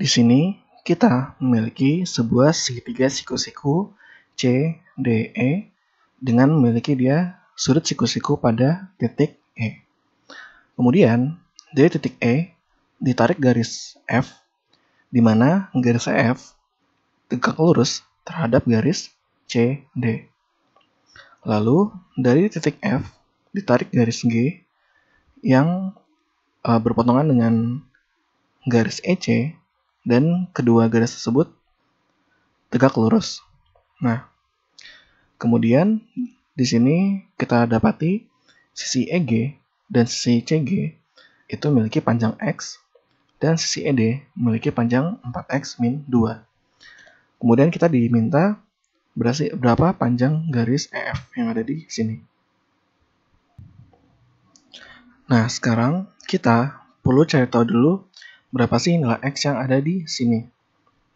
Di sini kita memiliki sebuah segitiga siku-siku C, D, E dengan memiliki dia sudut siku-siku pada titik E. Kemudian dari titik E ditarik garis F di mana garis F tegak lurus terhadap garis C, D. Lalu dari titik F ditarik garis G yang eh, berpotongan dengan garis EC dan kedua garis tersebut tegak lurus. Nah, kemudian di sini kita dapati sisi EG dan sisi CG itu memiliki panjang X dan sisi ED memiliki panjang 4X min 2. Kemudian kita diminta berarti berapa panjang garis EF yang ada di sini. Nah, sekarang kita perlu cari tahu dulu berapa sih nilai X yang ada di sini.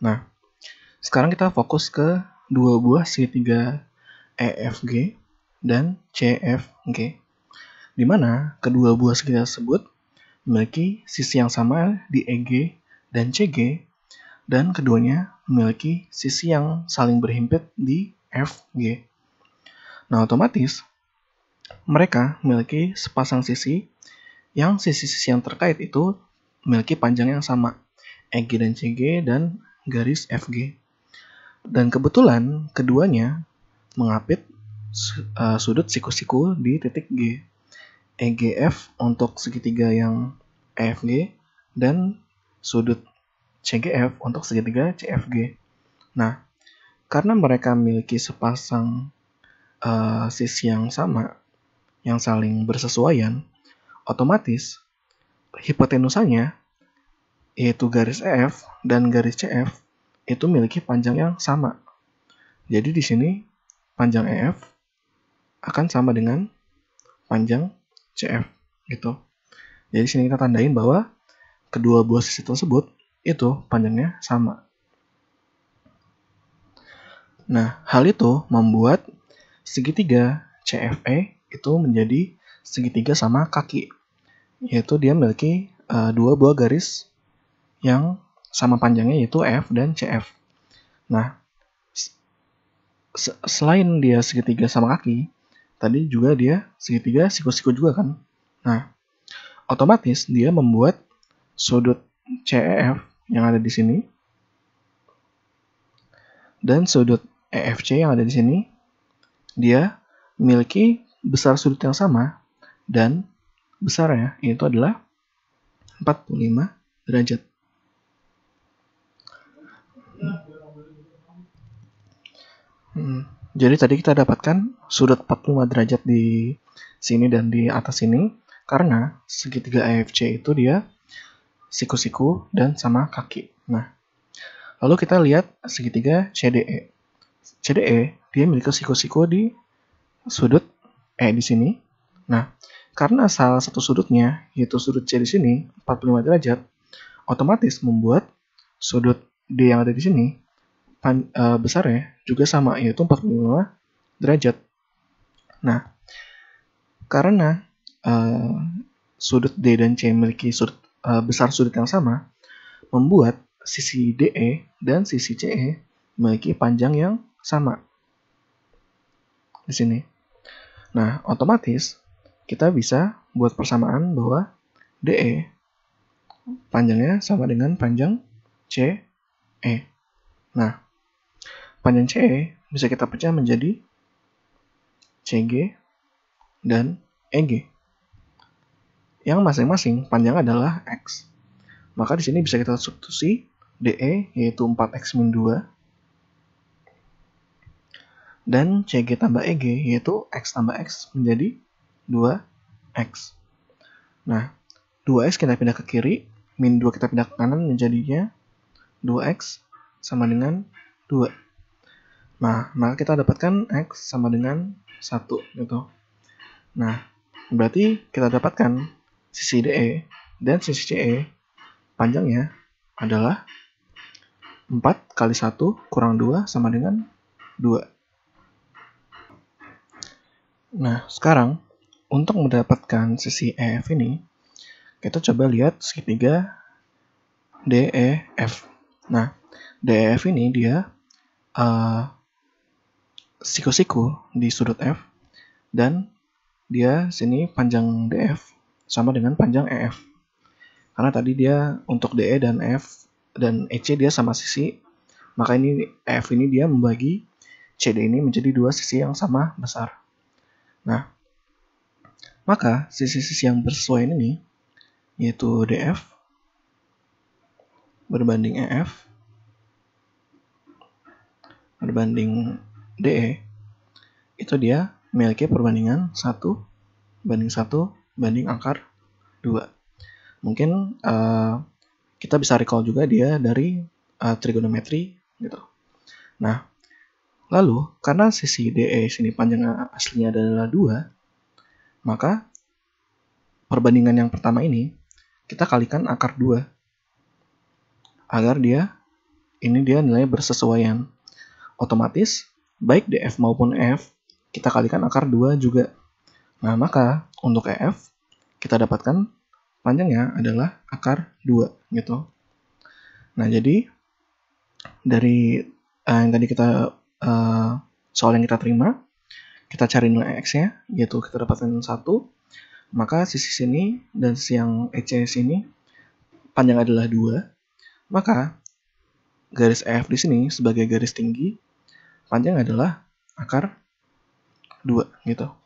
Nah, sekarang kita fokus ke dua buah C3 EFG dan CFG, di mana kedua buah segitiga tersebut memiliki sisi yang sama di EG dan CG, dan keduanya memiliki sisi yang saling berhimpit di FG. Nah, otomatis mereka memiliki sepasang sisi yang sisi-sisi yang terkait itu memiliki panjang yang sama, EG dan CG dan garis FG. Dan kebetulan keduanya mengapit eh, sudut siku-siku di titik G. EGF untuk segitiga yang EFG dan sudut CGF untuk segitiga CFG. Nah, karena mereka memiliki sepasang uh, eh, sisi yang sama, yang saling bersesuaian, otomatis hipotenusanya yaitu garis EF dan garis CF itu memiliki panjang yang sama. Jadi di sini panjang EF akan sama dengan panjang CF gitu. Jadi sini kita tandain bahwa kedua buah sisi tersebut itu panjangnya sama. Nah, hal itu membuat segitiga CFE itu menjadi segitiga sama kaki yaitu dia memiliki uh, dua buah garis yang sama panjangnya yaitu F dan CF. Nah, selain dia segitiga sama kaki, tadi juga dia segitiga siku-siku juga kan. Nah, otomatis dia membuat sudut CEF yang ada di sini dan sudut EFC yang ada di sini dia memiliki besar sudut yang sama dan besar ya, yaitu adalah 45 derajat. Hmm. Jadi tadi kita dapatkan sudut 45 derajat di sini dan di atas sini karena segitiga AFC itu dia siku-siku dan sama kaki. Nah, lalu kita lihat segitiga CDE. CDE dia memiliki siku-siku di sudut E di sini. Nah, karena salah satu sudutnya, yaitu sudut C di sini, 45 derajat, otomatis membuat sudut D yang ada di sini, pan, e, besarnya juga sama, yaitu 45 derajat. Nah, karena e, sudut D dan C memiliki sudut, e, besar sudut yang sama, membuat sisi DE dan sisi CE memiliki panjang yang sama. Di sini. Nah, otomatis kita bisa buat persamaan bahwa DE panjangnya sama dengan panjang CE. Nah, panjang CE bisa kita pecah menjadi CG dan EG. Yang masing-masing panjang adalah X. Maka di sini bisa kita substitusi DE yaitu 4X 2 dan CG tambah EG yaitu X tambah X menjadi 2x. Nah, 2x kita pindah ke kiri, min 2 kita pindah ke kanan menjadinya 2x sama dengan 2. Nah, maka kita dapatkan x sama dengan 1 gitu. Nah, berarti kita dapatkan sisi DE dan sisi CE panjangnya adalah 4 kali 1 kurang 2 sama dengan 2. Nah, sekarang untuk mendapatkan sisi EF ini, kita coba lihat segitiga DEF. Nah, DEF ini dia eh, siku-siku uh, di sudut F dan dia sini panjang DF sama dengan panjang EF. Karena tadi dia untuk DE dan F dan EC dia sama sisi, maka ini EF ini dia membagi CD ini menjadi dua sisi yang sama besar. Nah, maka sisi-sisi yang bersesuaian ini, yaitu DF berbanding EF berbanding DE, itu dia memiliki perbandingan 1 banding 1 banding akar 2. Mungkin uh, kita bisa recall juga dia dari uh, trigonometri gitu. Nah, lalu karena sisi DE sini panjang aslinya adalah 2, maka perbandingan yang pertama ini kita kalikan akar 2 agar dia ini dia nilai bersesuaian. Otomatis baik DF maupun F kita kalikan akar 2 juga. Nah, maka untuk EF kita dapatkan panjangnya adalah akar 2 gitu. Nah, jadi dari uh, yang tadi kita uh, soal yang kita terima kita cari nilai X-nya, yaitu kita dapatkan 1, maka sisi sini dan sisi yang EC sini panjang adalah 2, maka garis F di sini sebagai garis tinggi panjang adalah akar 2 gitu.